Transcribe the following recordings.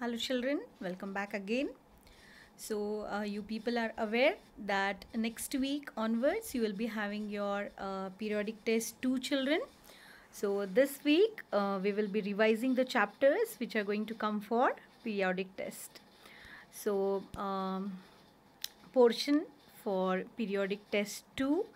hello children welcome back again so uh, you people are aware that next week onwards you will be having your uh, periodic test 2 children so this week uh, we will be revising the chapters which are going to come for periodic test so um, portion for periodic test 2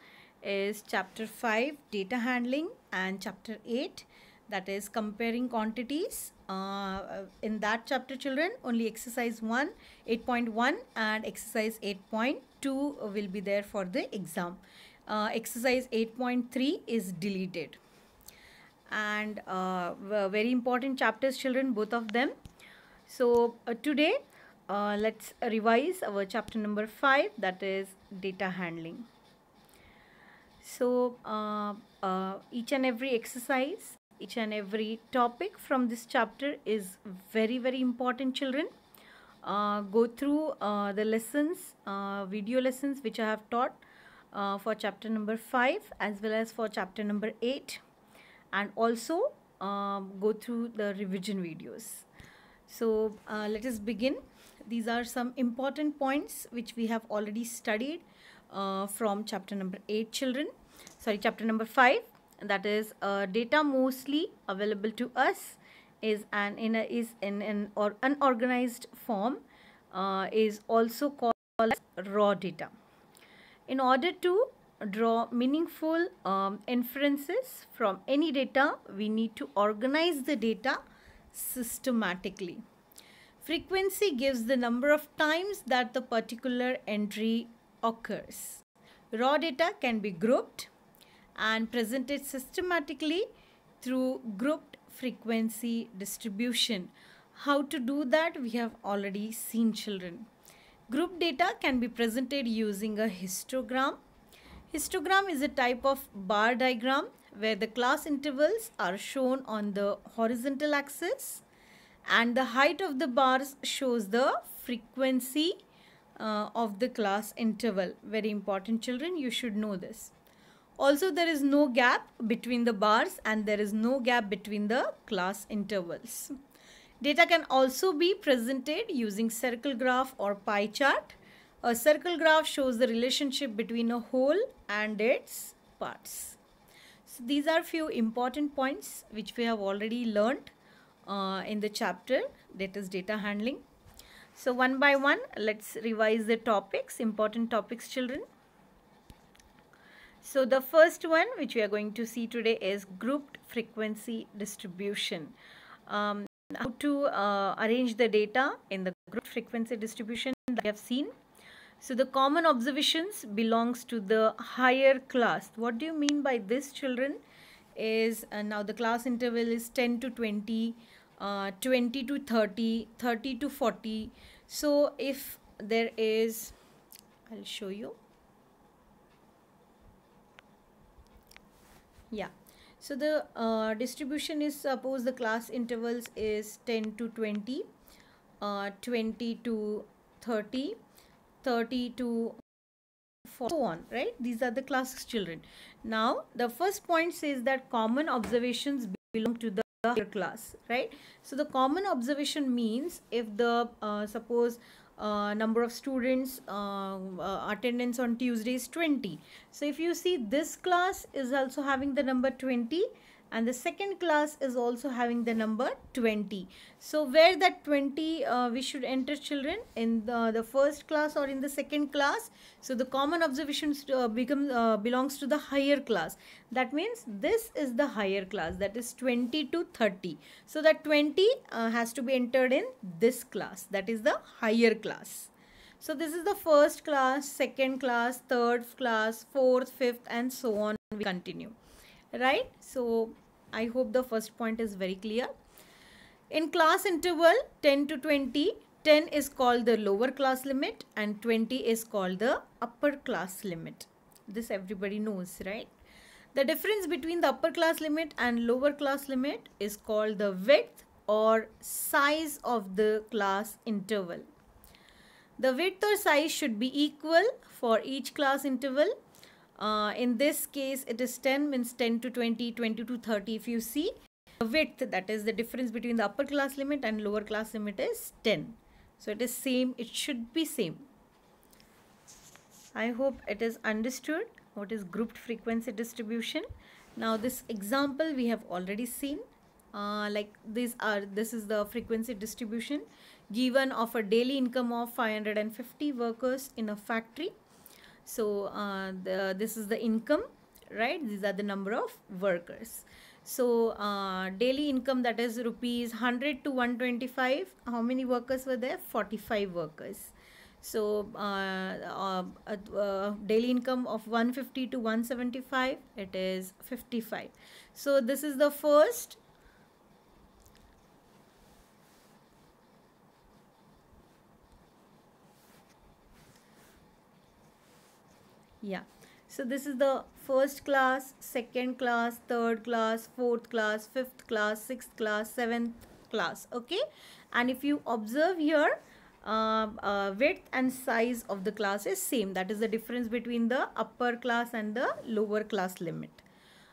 is chapter 5 data handling and chapter 8 that is comparing quantities uh, uh, in that chapter children only exercise 1 8.1 and exercise 8.2 will be there for the exam uh, exercise 8.3 is deleted and uh, very important chapters children both of them so uh, today uh, let's revise our chapter number 5 that is data handling so each and every exercise each and every topic from this chapter is very very important children uh, go through uh, the lessons uh, video lessons which I have taught uh, for chapter number 5 as well as for chapter number 8 and also um, go through the revision videos so uh, let us begin these are some important points which we have already studied uh, from chapter number 8 children sorry chapter number 5 that is uh, data mostly available to us is an in a, is in an or unorganized form uh, is also called raw data in order to draw meaningful um, inferences from any data we need to organize the data systematically frequency gives the number of times that the particular entry occurs raw data can be grouped and presented systematically through grouped frequency distribution. How to do that we have already seen children. Group data can be presented using a histogram. Histogram is a type of bar diagram where the class intervals are shown on the horizontal axis and the height of the bars shows the frequency uh, of the class interval. Very important children, you should know this. Also, there is no gap between the bars and there is no gap between the class intervals. Data can also be presented using circle graph or pie chart. A circle graph shows the relationship between a whole and its parts. So these are few important points which we have already learnt uh, in the chapter that is data handling. So one by one, let's revise the topics, important topics children. So the first one which we are going to see today is grouped frequency distribution. Um, how to uh, arrange the data in the grouped frequency distribution that we have seen. So the common observations belongs to the higher class. What do you mean by this children? Is uh, now the class interval is 10 to 20, uh, 20 to 30, 30 to 40. So if there is, I'll show you yeah so the uh, distribution is suppose the class intervals is 10 to 20 uh, 20 to 30 30 to so on right these are the class children now the first point says that common observations belong to the class right so the common observation means if the uh, suppose uh, number of students uh, uh, attendance on Tuesdays 20 so if you see this class is also having the number 20 and the second class is also having the number 20 so where that 20 uh, we should enter children in the, the, first class or in the second class so the common observations uh, becomes uh, belongs to the higher class that means this is the higher class that is 20 to 30 so that 20 uh, has to be entered in this class that is the higher class so this is the first class, second class, third class, fourth, fifth and so on we continue. Right? So I hope the first point is very clear. In class interval 10 to 20, 10 is called the lower class limit and 20 is called the upper class limit. This everybody knows, right? The difference between the upper class limit and lower class limit is called the width or size of the class interval. The width or size should be equal for each class interval uh, in this case, it is 10 means 10 to 20, 20 to 30. If you see the width, that is the difference between the upper class limit and lower class limit is 10. So it is same, it should be same. I hope it is understood what is grouped frequency distribution. Now this example we have already seen. Uh, like these are this is the frequency distribution given of a daily income of 550 workers in a factory so uh, the, this is the income, right? These are the number of workers. So uh, daily income that is rupees 100 to 125. How many workers were there? 45 workers. So uh, uh, uh daily income of 150 to 175, it is 55. So this is the first yeah so this is the first class second class third class fourth class fifth class sixth class seventh class okay and if you observe here uh, uh, width and size of the class is same that is the difference between the upper class and the lower class limit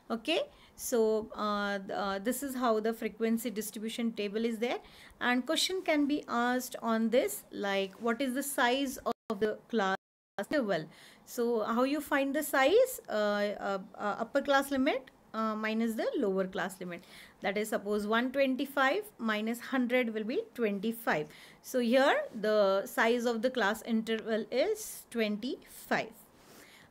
okay so uh, uh, this is how the frequency distribution table is there and question can be asked on this like what is the size of the class well. So how you find the size? Uh, uh, uh, upper class limit uh, minus the lower class limit that is suppose 125 minus 100 will be 25 so here the size of the class interval is 25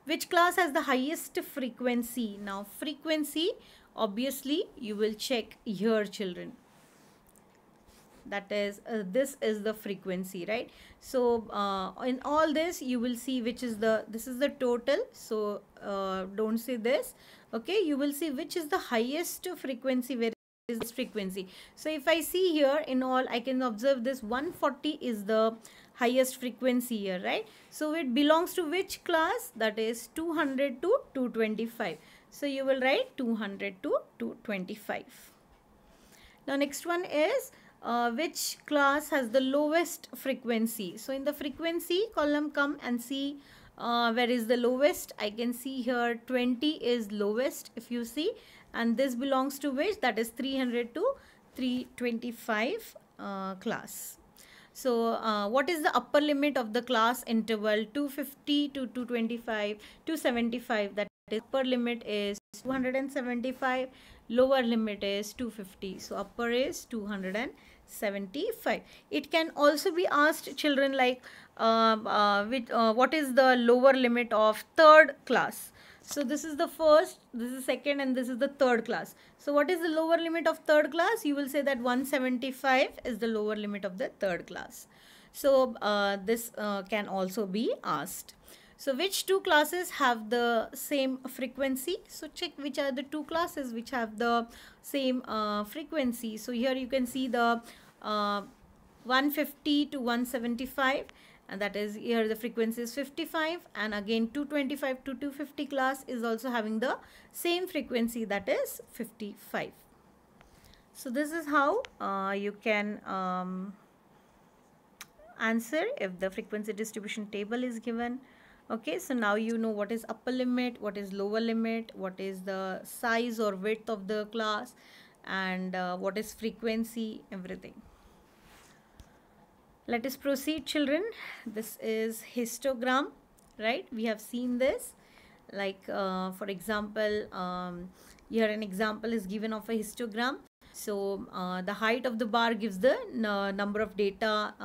which class has the highest frequency now frequency obviously you will check here children that is uh, this is the frequency right so uh, in all this you will see which is the this is the total so uh, don't see this okay you will see which is the highest frequency where is this frequency so if i see here in all i can observe this 140 is the highest frequency here right so it belongs to which class that is 200 to 225 so you will write 200 to 225 now next one is uh, which class has the lowest frequency. So in the frequency column come and see uh, where is the lowest. I can see here 20 is lowest if you see and this belongs to which that is 300 to 325 uh, class. So uh, what is the upper limit of the class interval 250 to 225 to 75 that is upper limit is 275 lower limit is 250 so upper is 275 it can also be asked children like uh, uh, with, uh, what is the lower limit of third class so this is the first this is second and this is the third class so what is the lower limit of third class you will say that 175 is the lower limit of the third class so uh, this uh, can also be asked so which two classes have the same frequency? So check which are the two classes which have the same uh, frequency. So here you can see the uh, 150 to 175 and that is here the frequency is 55 and again 225 to 250 class is also having the same frequency that is 55. So this is how uh, you can um, answer if the frequency distribution table is given okay so now you know what is upper limit what is lower limit what is the size or width of the class and uh, what is frequency everything let us proceed children this is histogram right we have seen this like uh, for example um, here an example is given of a histogram so uh, the height of the bar gives the uh, number of data uh,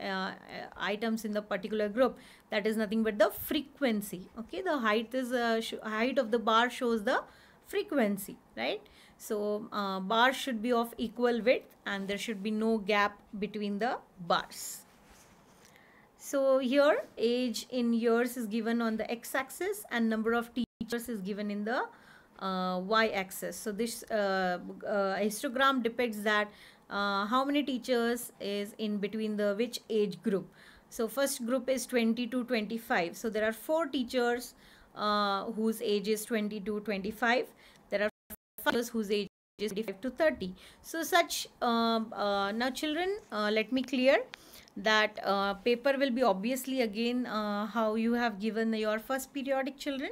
uh, items in the particular group. That is nothing but the frequency. Okay, the height is uh, height of the bar shows the frequency, right? So uh, bar should be of equal width and there should be no gap between the bars. So here age in years is given on the x-axis and number of teachers is given in the uh, y-axis. So this uh, uh, histogram depicts that how many teachers is in between the which age group. So first group is 20 to 25. So there are four teachers whose age is 20 to 25. There are five teachers whose age is 25 to 30. So such, um, now children, let me clear that uh, paper will be obviously again uh, how you have given your first periodic children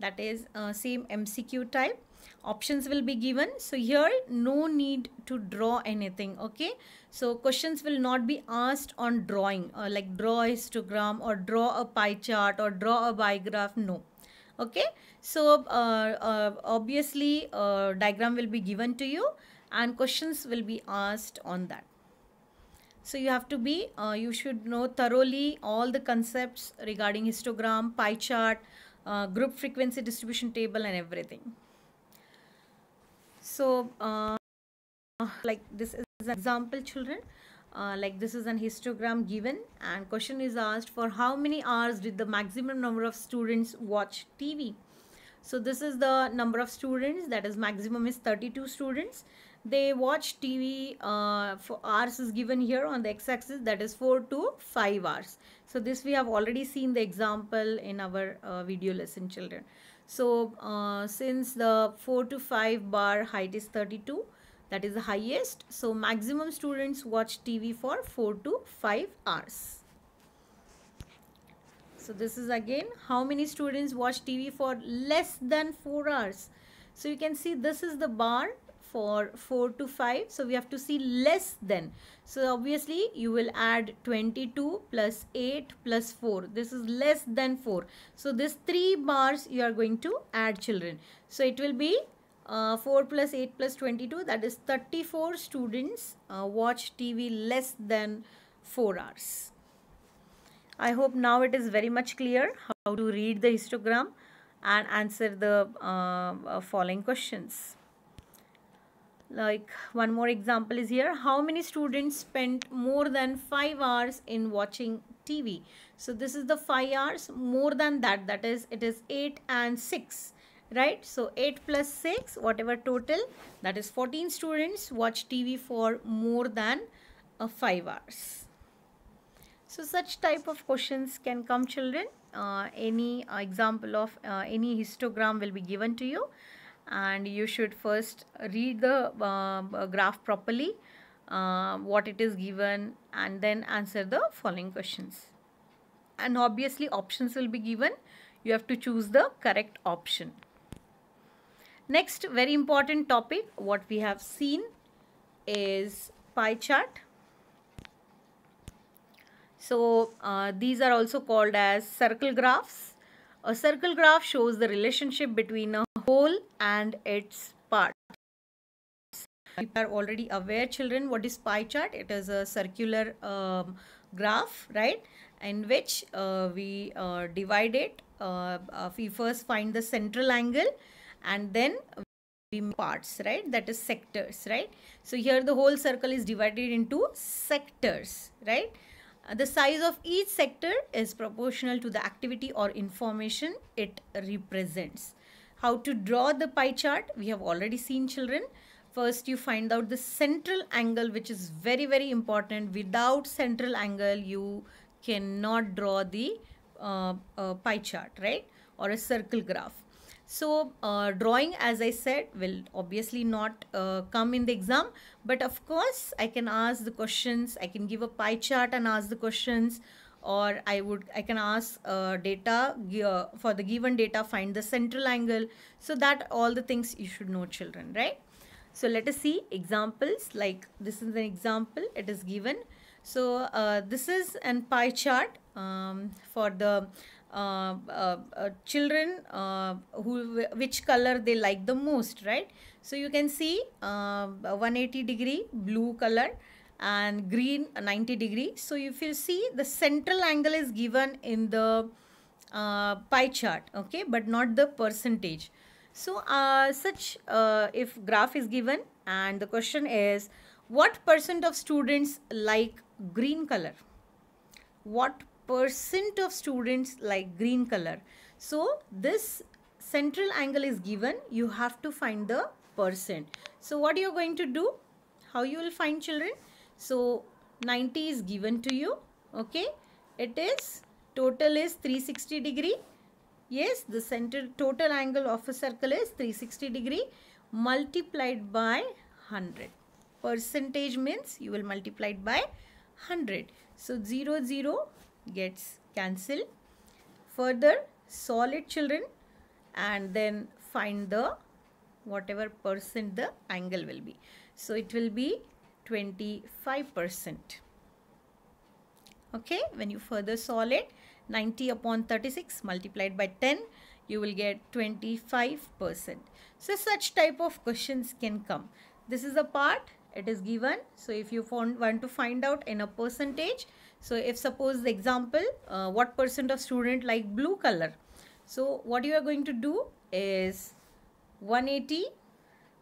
that is uh, same MCQ type. Options will be given. So here no need to draw anything. Okay. So questions will not be asked on drawing or uh, like draw a histogram or draw a pie chart or draw a bar graph. No okay so uh, uh, obviously a uh, diagram will be given to you and questions will be asked on that so you have to be uh, you should know thoroughly all the concepts regarding histogram pie chart uh, group frequency distribution table and everything. So uh, like this is an example children. Uh, like this is an histogram given and question is asked for how many hours did the maximum number of students watch TV? So this is the number of students that is maximum is 32 students. They watch TV uh, for hours is given here on the x-axis that is 4 to 5 hours. So this we have already seen the example in our uh, video lesson children. So uh, since the 4 to 5 bar height is 32 that is the highest. So maximum students watch TV for 4 to 5 hours. So this is again how many students watch TV for less than 4 hours. So you can see this is the bar for 4 to 5. So we have to see less than. So obviously you will add 22 plus 8 plus 4. This is less than 4. So this 3 bars you are going to add children. So it will be uh, 4 plus 8 plus 22 that is 34 students uh, watch TV less than 4 hours. I hope now it is very much clear how to read the histogram and answer the uh, uh, following questions. Like one more example is here. How many students spent more than 5 hours in watching TV? So this is the 5 hours more than that. That is it is 8 and 6 right so 8 plus 6 whatever total that is 14 students watch tv for more than uh, 5 hours so such type of questions can come children. Uh, any uh, example of uh, any histogram will be given to you and you should first read the um, uh, graph properly, uh, what it is given and then answer the following questions. And obviously options will be given. You have to choose the correct option. Next very important topic what we have seen is pie chart so uh, these are also called as circle graphs. A circle graph shows the relationship between a whole and its parts. You are already aware children what is pie chart. It is a circular um, graph right in which uh, we uh, divide it. Uh, uh, we first find the central angle and then we make parts right that is sectors right. So here the whole circle is divided into sectors right the size of each sector is proportional to the activity or information it represents. How to draw the pie chart, we have already seen children. First, you find out the central angle, which is very, very important. Without central angle, you cannot draw the uh, uh, pie chart, right? Or a circle graph. So uh, drawing as I said will obviously not uh, come in the exam but of course I can ask the questions, I can give a pie chart and ask the questions or I would I can ask uh, data uh, for the given data find the central angle. So that all the things you should know children right. So let us see examples like this is an example it is given. So uh, this is an pie chart um, for the uh, uh, uh, children who which color they like the most right so you can see 180 degree blue color and green 90 degree so if you see the central angle is given in the uh, pie chart okay but not the percentage so uh, such uh, if graph is given and the question is what percent of students like green color what percent of students like green color. So this central angle is given. You have to find the percent. So what you're going to do? How you will find children? So 90 is given to you. Okay. It is total is 360 degree. Yes, the center total angle of a circle is 360 degree multiplied by 100. Percentage means you will multiply it by 100. So 0, 0, gets cancelled. Further, solid children and then find the whatever percent the angle will be. So, it will be 25 percent. Okay, when you further solve it, 90 upon 36 multiplied by 10, you will get 25 percent. So, such type of questions can come this is a part it is given so if you want to find out in a percentage so if suppose the example uh, what percent of student like blue color so what you are going to do is 180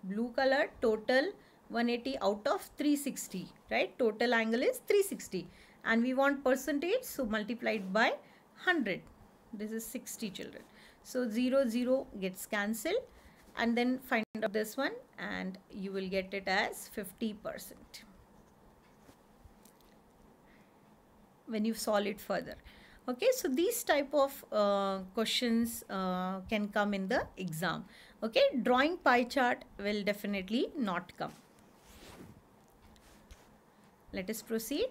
blue color total 180 out of 360 right total angle is 360 and we want percentage so multiplied by 100 this is 60 children so 0 0 gets cancelled and then find out this one and you will get it as 50%. When you solve it further. Okay, so these type of uh, questions uh, can come in the exam. Okay, drawing pie chart will definitely not come. Let us proceed.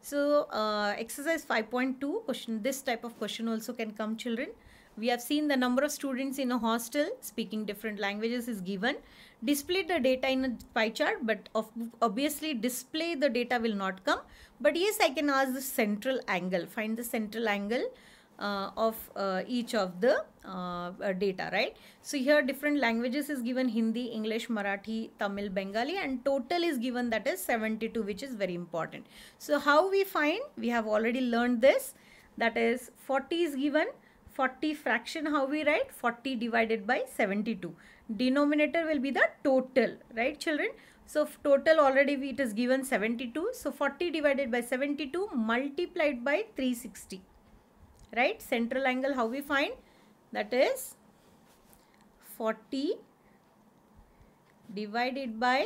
So, uh, exercise 5.2 question, this type of question also can come children. We have seen the number of students in a hostel speaking different languages is given. Display the data in a pie chart, but obviously display the data will not come. But yes, I can ask the central angle, find the central angle uh, of uh, each of the uh, uh, data, right? So here different languages is given Hindi, English, Marathi, Tamil, Bengali and total is given that is 72 which is very important. So how we find? We have already learned this that is 40 is given 40 fraction how we write 40 divided by 72 denominator will be the total right children so total already it is given 72 so 40 divided by 72 multiplied by 360 right central angle how we find that is 40 divided by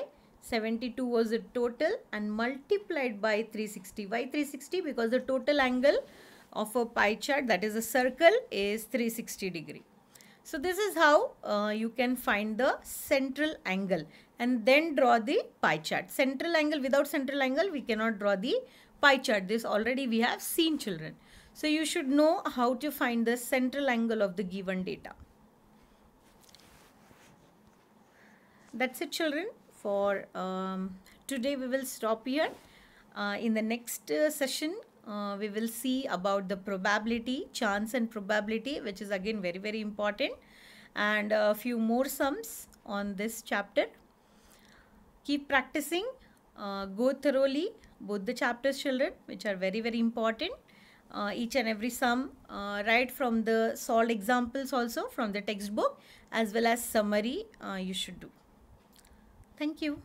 72 was the total and multiplied by 360 why 360 because the total angle of a pie chart that is a circle is 360 degree. So this is how uh, you can find the central angle and then draw the pie chart. Central angle without central angle we cannot draw the pie chart. This already we have seen children. So you should know how to find the central angle of the given data. That's it children for um, today we will stop here. Uh, in the next uh, session uh, we will see about the probability, chance and probability, which is again very, very important. And a few more sums on this chapter. Keep practicing. Uh, go thoroughly both the chapters children, which are very, very important. Uh, each and every sum uh, right from the solved examples also from the textbook as well as summary uh, you should do. Thank you.